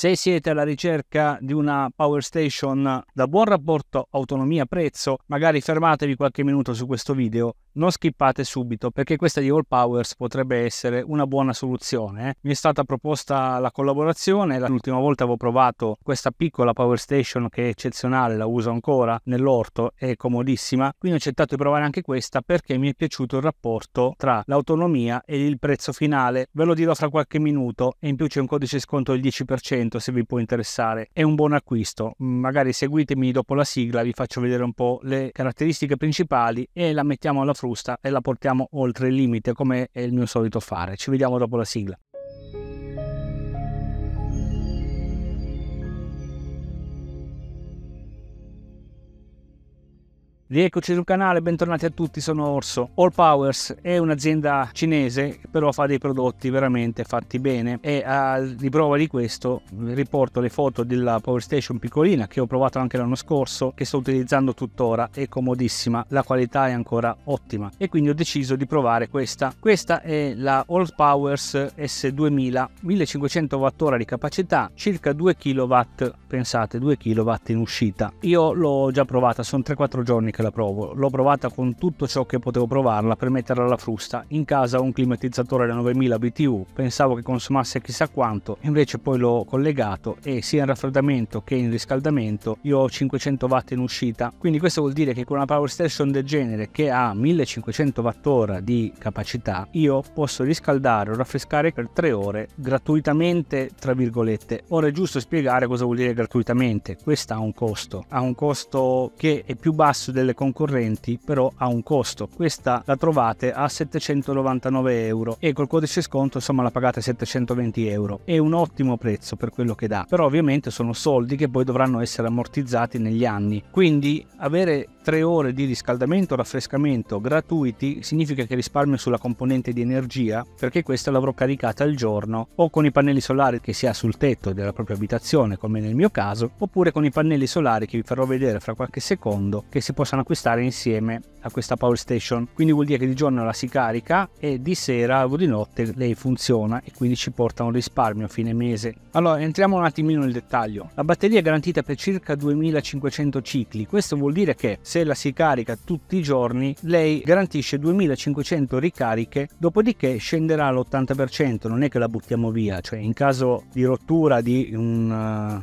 Se siete alla ricerca di una power station da buon rapporto autonomia-prezzo, magari fermatevi qualche minuto su questo video non skippate subito perché questa di All Powers potrebbe essere una buona soluzione. Eh. Mi è stata proposta la collaborazione, l'ultima volta avevo provato questa piccola Power Station che è eccezionale, la uso ancora nell'orto, è comodissima, quindi ho accettato di provare anche questa perché mi è piaciuto il rapporto tra l'autonomia e il prezzo finale. Ve lo dirò fra qualche minuto e in più c'è un codice sconto del 10% se vi può interessare. È un buon acquisto, magari seguitemi dopo la sigla, vi faccio vedere un po' le caratteristiche principali e la mettiamo alla frusta e la portiamo oltre il limite come è il mio solito fare. Ci vediamo dopo la sigla. Rieccoci sul canale, bentornati a tutti, sono Orso. All Powers è un'azienda cinese, però fa dei prodotti veramente fatti bene e a riprova di questo riporto le foto della Power Station piccolina che ho provato anche l'anno scorso, che sto utilizzando tuttora, è comodissima, la qualità è ancora ottima e quindi ho deciso di provare questa. Questa è la All Powers S2000, 1500 Wh di capacità, circa 2 kW, pensate 2 kW in uscita. Io l'ho già provata, sono 3-4 giorni che la provo, l'ho provata con tutto ciò che potevo provarla per metterla alla frusta. In casa ho un climatizzatore da 9000 BTU, pensavo che consumasse chissà quanto, invece poi l'ho collegato e sia in raffreddamento che in riscaldamento io ho 500 watt in uscita. Quindi questo vuol dire che con una power station del genere che ha 1500 Wh di capacità, io posso riscaldare o raffrescare per 3 ore gratuitamente, tra virgolette. Ora è giusto spiegare cosa vuol dire gratuitamente, questa ha un costo, ha un costo che è più basso del quelle concorrenti però ha un costo questa la trovate a 799 euro e col codice sconto insomma la pagate 720 euro è un ottimo prezzo per quello che dà però ovviamente sono soldi che poi dovranno essere ammortizzati negli anni quindi avere tre ore di riscaldamento e raffrescamento gratuiti significa che risparmio sulla componente di energia perché questa l'avrò caricata al giorno o con i pannelli solari che si ha sul tetto della propria abitazione come nel mio caso oppure con i pannelli solari che vi farò vedere fra qualche secondo che si possono acquistare insieme a questa power station quindi vuol dire che di giorno la si carica e di sera o di notte lei funziona e quindi ci porta un risparmio a fine mese allora entriamo un attimino nel dettaglio la batteria è garantita per circa 2500 cicli questo vuol dire che se la si carica tutti i giorni lei garantisce 2500 ricariche dopodiché scenderà all'80% non è che la buttiamo via cioè in caso di rottura di un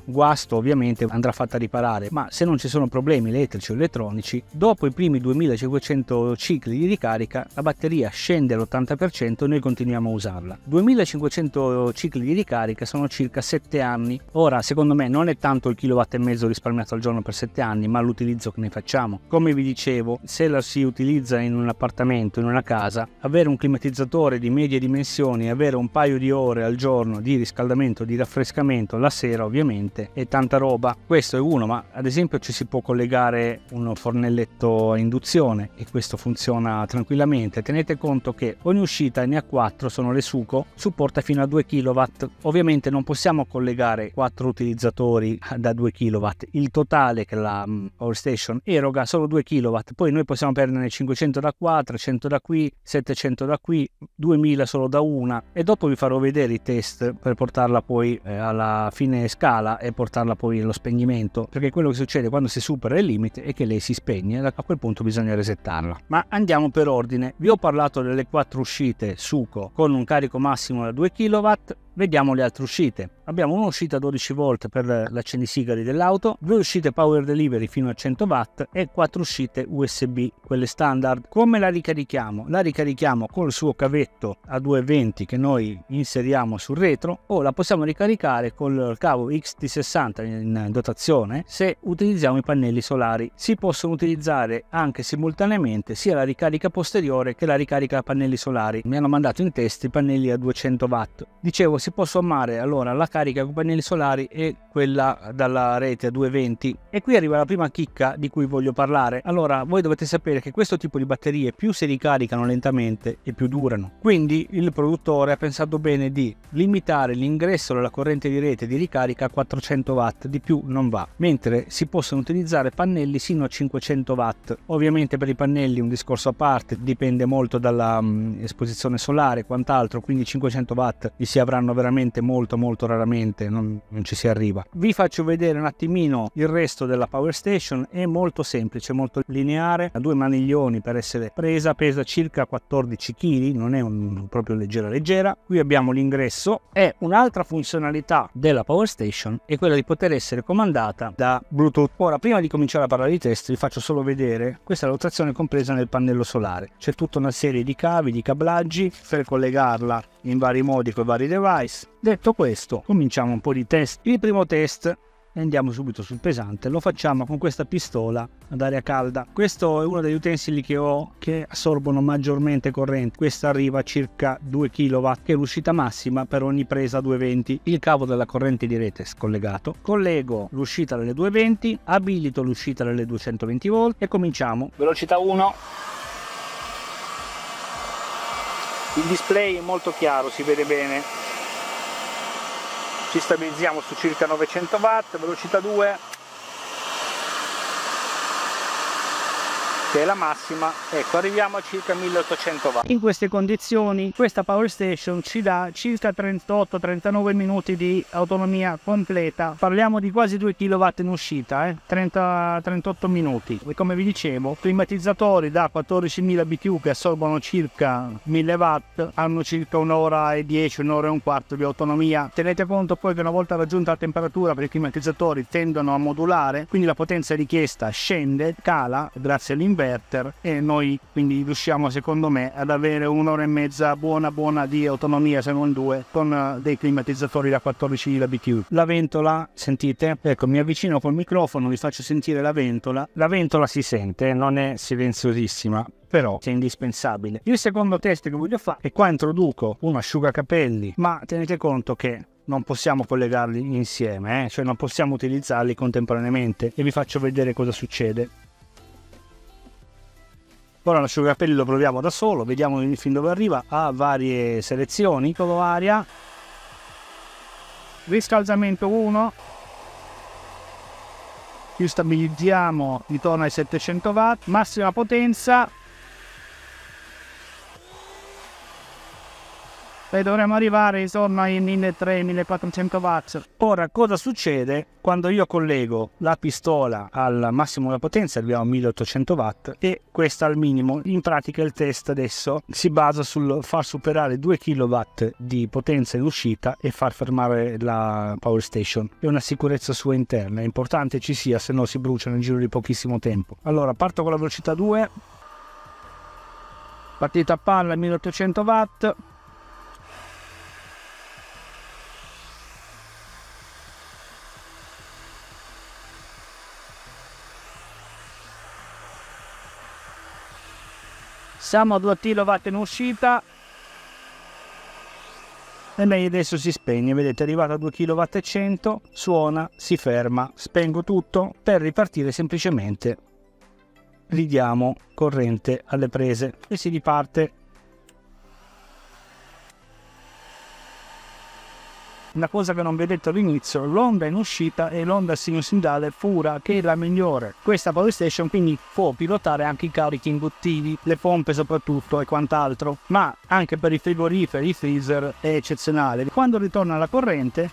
uh, guasto ovviamente andrà fatta riparare ma se non ci sono problemi elettrici o elettronici dopo i primi 2500 2500 cicli di ricarica, la batteria scende all'80% e noi continuiamo a usarla. 2500 cicli di ricarica sono circa 7 anni. Ora, secondo me, non è tanto il kilowatt e mezzo risparmiato al giorno per 7 anni, ma l'utilizzo che ne facciamo. Come vi dicevo, se la si utilizza in un appartamento, in una casa, avere un climatizzatore di medie dimensioni, avere un paio di ore al giorno di riscaldamento, di raffrescamento, la sera ovviamente, è tanta roba. Questo è uno, ma ad esempio ci si può collegare un fornelletto a induzione persone e questo funziona tranquillamente. Tenete conto che ogni uscita NA4 sono le Suco, supporta fino a 2 kW. Ovviamente non possiamo collegare 4 utilizzatori da 2 kW. Il totale che la mm, Power Station eroga sono 2 kW. Poi noi possiamo perderne 500 da qua, 300 da qui, 700 da qui, 2000 solo da una e dopo vi farò vedere i test per portarla poi eh, alla fine scala e portarla poi allo spegnimento perché quello che succede quando si supera il limite è che lei si spegne a quel punto bisogna resistere presettarla. Ma andiamo per ordine. Vi ho parlato delle quattro uscite Suco con un carico massimo da 2 kW Vediamo le altre uscite. Abbiamo un'uscita 12 v per l'accendisigari dell'auto, due uscite power delivery fino a 100 w e quattro uscite USB, quelle standard. Come la ricarichiamo? La ricarichiamo col suo cavetto a 220 che noi inseriamo sul retro o la possiamo ricaricare col cavo XT60 in dotazione se utilizziamo i pannelli solari. Si possono utilizzare anche simultaneamente sia la ricarica posteriore che la ricarica a pannelli solari. Mi hanno mandato in test i pannelli a 200 w Dicevo, si può sommare allora la carica con pannelli solari e quella dalla rete a 220 e qui arriva la prima chicca di cui voglio parlare allora voi dovete sapere che questo tipo di batterie più si ricaricano lentamente e più durano quindi il produttore ha pensato bene di limitare l'ingresso della corrente di rete di ricarica a 400 watt di più non va mentre si possono utilizzare pannelli sino a 500 watt ovviamente per i pannelli un discorso a parte dipende molto dalla mh, mm, esposizione solare quant'altro quindi 500 watt li si avranno veramente molto molto raramente, non, non ci si arriva. Vi faccio vedere un attimino il resto della power station, è molto semplice, molto lineare, ha due maniglioni per essere presa, pesa circa 14 kg, non è un, proprio leggera leggera. Qui abbiamo l'ingresso e un'altra funzionalità della power station è quella di poter essere comandata da Bluetooth. Ora, prima di cominciare a parlare di test, vi faccio solo vedere questa è la rotazione compresa nel pannello solare. C'è tutta una serie di cavi, di cablaggi per collegarla in vari modi con vari device Price. Detto questo, cominciamo un po' di test. Il primo test e andiamo subito sul pesante lo facciamo con questa pistola ad aria calda questo è uno degli utensili che ho che assorbono maggiormente corrente questa arriva a circa 2 kW che è l'uscita massima per ogni presa 220 il cavo della corrente di rete è scollegato collego l'uscita alle 220 abilito l'uscita alle 220 V e cominciamo velocità 1 il display è molto chiaro si vede bene ci stabilizziamo su circa 900 watt velocità 2 che è la massima ecco arriviamo a circa 1800 watt in queste condizioni questa power station ci dà circa 38 39 minuti di autonomia completa parliamo di quasi 2 kW in uscita eh? 30 38 minuti e come vi dicevo climatizzatori da 14.000 BTU che assorbono circa 1000 watt hanno circa un'ora e 10 un'ora e un quarto di autonomia tenete conto poi che una volta raggiunta la temperatura perché i climatizzatori tendono a modulare quindi la potenza richiesta scende cala grazie all'inverno inverter e noi quindi riusciamo secondo me ad avere un'ora e mezza buona buona di autonomia se non due con eh, dei climatizzatori da 14.000 BQ. La ventola, sentite, ecco mi avvicino col microfono, vi faccio sentire la ventola. La ventola si sente, eh, non è silenziosissima, però è indispensabile. Il secondo test che voglio fare è qua introduco un asciugacapelli, ma tenete conto che non possiamo collegarli insieme, eh? cioè non possiamo utilizzarli contemporaneamente e vi faccio vedere cosa succede. Ora l'asciugapelli lo proviamo da solo, vediamo fin dove arriva, ha varie selezioni, colo aria, riscaldamento 1, più stabilizziamo intorno ai 700 watt, massima potenza e dovremmo arrivare intorno ai 1300-1400 watt. Ora, cosa succede quando io collego la pistola al massimo della potenza, arriviamo a 1800 watt, e questa al minimo? In pratica il test adesso si basa sul far superare 2 kW di potenza in uscita e far fermare la power station. È una sicurezza sua interna, è importante ci sia, se no si brucia nel giro di pochissimo tempo. Allora, parto con la velocità 2, partita a palla 1800 watt siamo a 2 kW in uscita e lei adesso si spegne, vedete è arrivato a 2 kW, e 100, suona, si ferma, spengo tutto per ripartire semplicemente ridiamo corrente alle prese e si riparte una cosa che non vi ho detto all'inizio, l'onda in uscita e l'onda sinusindale fura che è la migliore. Questa Power Station quindi può pilotare anche i carichi induttivi, le pompe soprattutto e quant'altro, ma anche per i frigoriferi, i freezer è eccezionale. Quando ritorna la corrente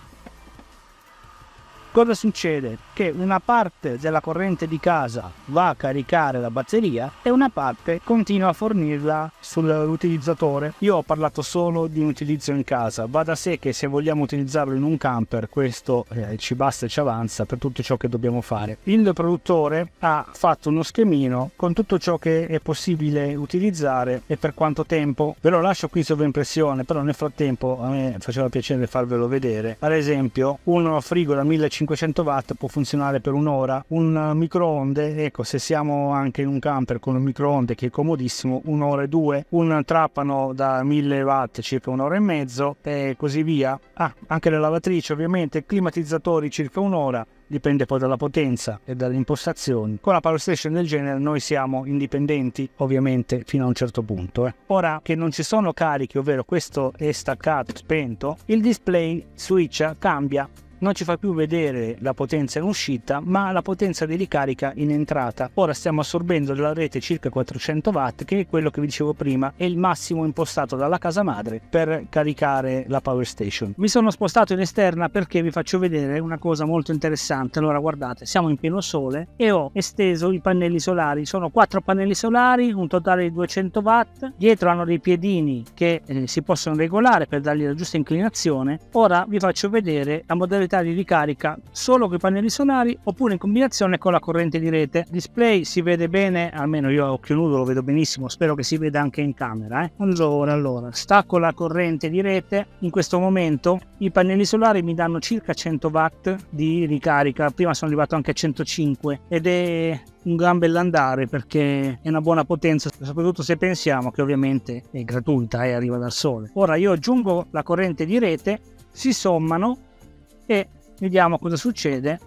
Cosa succede? Che una parte della corrente di casa va a caricare la batteria e una parte continua a fornirla sull'utilizzatore. Io ho parlato solo di un utilizzo in casa, va da sé che se vogliamo utilizzarlo in un camper questo eh, ci basta e ci avanza per tutto ciò che dobbiamo fare. Il produttore ha fatto uno schemino con tutto ciò che è possibile utilizzare e per quanto tempo. Ve lo lascio qui sovraimpressione, però nel frattempo a me faceva piacere farvelo vedere. Ad esempio, uno frigo da 1500 500 watt può funzionare per un'ora. Un eh, microonde, ecco, se siamo anche in un camper con un microonde che è comodissimo, un'ora e due. Un trapano da 1000 watt circa un'ora e mezzo e così via. Ah, anche la lavatrice ovviamente, climatizzatori circa un'ora dipende poi dalla potenza e dalle impostazioni. Con la Power Station del genere noi siamo indipendenti, ovviamente, fino a un certo punto. Eh. Ora che non ci sono carichi, ovvero questo è staccato, spento, il display switch cambia non ci fa più vedere la potenza in uscita ma la potenza di ricarica in entrata. Ora stiamo assorbendo dalla rete circa 400 watt che è quello che vi dicevo prima è il massimo impostato dalla casa madre per caricare la power station. Mi sono spostato in esterna perché vi faccio vedere una cosa molto interessante. Allora guardate siamo in pieno sole e ho esteso i pannelli solari. Sono quattro pannelli solari un totale di 200 watt. Dietro hanno dei piedini che eh, si possono regolare per dargli la giusta inclinazione. Ora vi faccio vedere la modalità modalità di ricarica solo con i pannelli solari oppure in combinazione con la corrente di rete. display si vede bene, almeno io a occhio nudo lo vedo benissimo, spero che si veda anche in camera. Eh. Allora, allora, stacco la corrente di rete, in questo momento i pannelli solari mi danno circa 100 watt di ricarica, prima sono arrivato anche a 105 ed è un gran bell'andare perché è una buona potenza, soprattutto se pensiamo che ovviamente è gratuita e arriva dal sole. Ora io aggiungo la corrente di rete, si sommano e vediamo cosa succede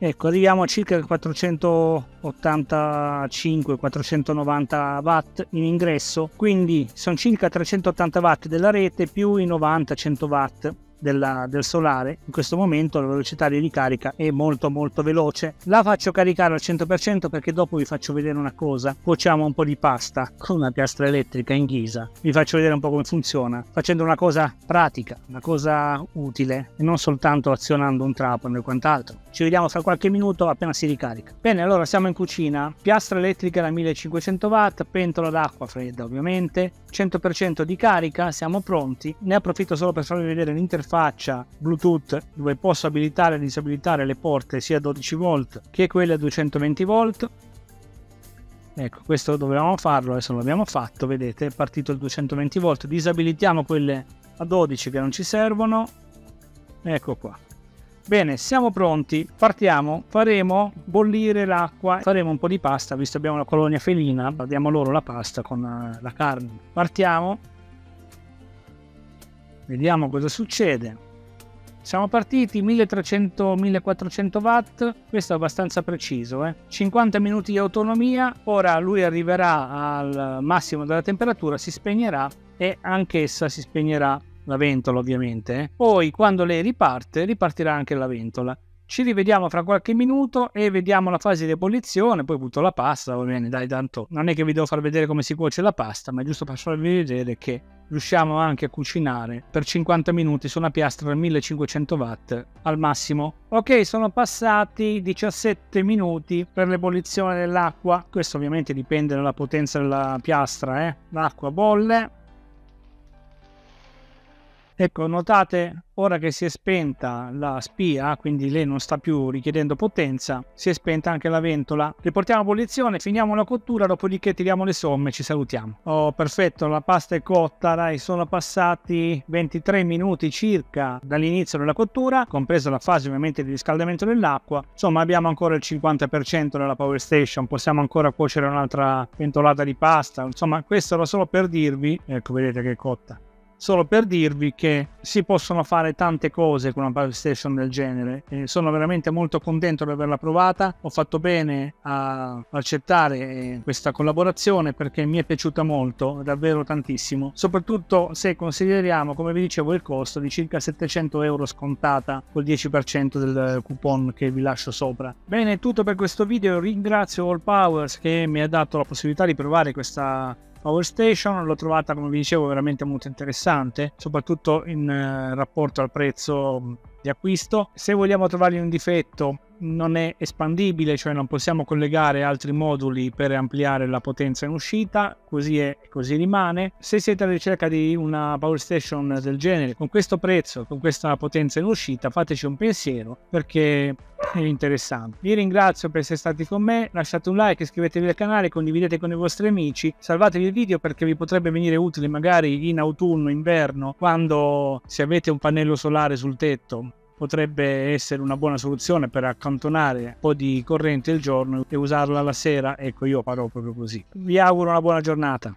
ecco arriviamo a circa 485 490 watt in ingresso quindi sono circa 380 watt della rete più i 90 100 watt della, del solare in questo momento la velocità di ricarica è molto molto veloce la faccio caricare al 100% perché dopo vi faccio vedere una cosa cuociamo un po' di pasta con una piastra elettrica in ghisa vi faccio vedere un po' come funziona facendo una cosa pratica una cosa utile e non soltanto azionando un trapano e quant'altro ci vediamo fra qualche minuto appena si ricarica bene allora siamo in cucina piastra elettrica da 1500 watt pentola d'acqua fredda ovviamente 100% di carica siamo pronti ne approfitto solo per farvi vedere l'interfaccia interfaccia Bluetooth dove posso abilitare e disabilitare le porte sia 12 volt che quelle a 220 volt. Ecco, questo dovevamo farlo, adesso l'abbiamo fatto, vedete, è partito il 220 volt. disabilitiamo quelle a 12 che non ci servono. Ecco qua. Bene, siamo pronti, partiamo, faremo bollire l'acqua, faremo un po' di pasta, visto che abbiamo la colonia felina, diamo loro la pasta con eh, la carne. Partiamo. Vediamo cosa succede. Siamo partiti 1300-1400 watt, questo è abbastanza preciso, eh? 50 minuti di autonomia, ora lui arriverà al massimo della temperatura, si spegnerà e anch'essa si spegnerà la ventola ovviamente. Eh. Poi quando lei riparte, ripartirà anche la ventola. Ci rivediamo fra qualche minuto e vediamo la fase di ebollizione, poi butto la pasta, va bene, dai tanto. Non è che vi devo far vedere come si cuoce la pasta, ma è giusto per farvi vedere che riusciamo anche a cucinare per 50 minuti su una piastra a 1500 watt al massimo. Ok, sono passati 17 minuti per l'ebollizione dell'acqua. Questo ovviamente dipende dalla potenza della piastra, eh. L'acqua bolle, Ecco, notate, ora che si è spenta la spia, quindi lei non sta più richiedendo potenza, si è spenta anche la ventola. Riportiamo a bollizione, finiamo la cottura, dopodiché tiriamo le somme e ci salutiamo. Oh, perfetto, la pasta è cotta, dai, sono passati 23 minuti circa dall'inizio della cottura, compresa la fase ovviamente di riscaldamento dell'acqua. Insomma, abbiamo ancora il 50% nella power station, possiamo ancora cuocere un'altra ventolata di pasta. Insomma, questo era solo per dirvi, ecco, vedete che è cotta solo per dirvi che si possono fare tante cose con una Power Station del genere. E sono veramente molto contento di averla provata. Ho fatto bene a accettare questa collaborazione perché mi è piaciuta molto, davvero tantissimo. Soprattutto se consideriamo, come vi dicevo, il costo di circa 700 euro scontata col 10% del coupon che vi lascio sopra. Bene, è tutto per questo video. Ringrazio All Powers che mi ha dato la possibilità di provare questa Power Station l'ho trovata come vi dicevo veramente molto interessante soprattutto in eh, rapporto al prezzo di acquisto se vogliamo trovargli un difetto non è espandibile, cioè non possiamo collegare altri moduli per ampliare la potenza in uscita, così è e così rimane. Se siete alla ricerca di una power station del genere, con questo prezzo, con questa potenza in uscita, fateci un pensiero perché è interessante. Vi ringrazio per essere stati con me, lasciate un like, iscrivetevi al canale, condividete con i vostri amici, salvatevi il video perché vi potrebbe venire utile magari in autunno, inverno, quando se avete un pannello solare sul tetto potrebbe essere una buona soluzione per accantonare un po' di corrente il giorno e usarla la sera. Ecco, io farò proprio così. Vi auguro una buona giornata.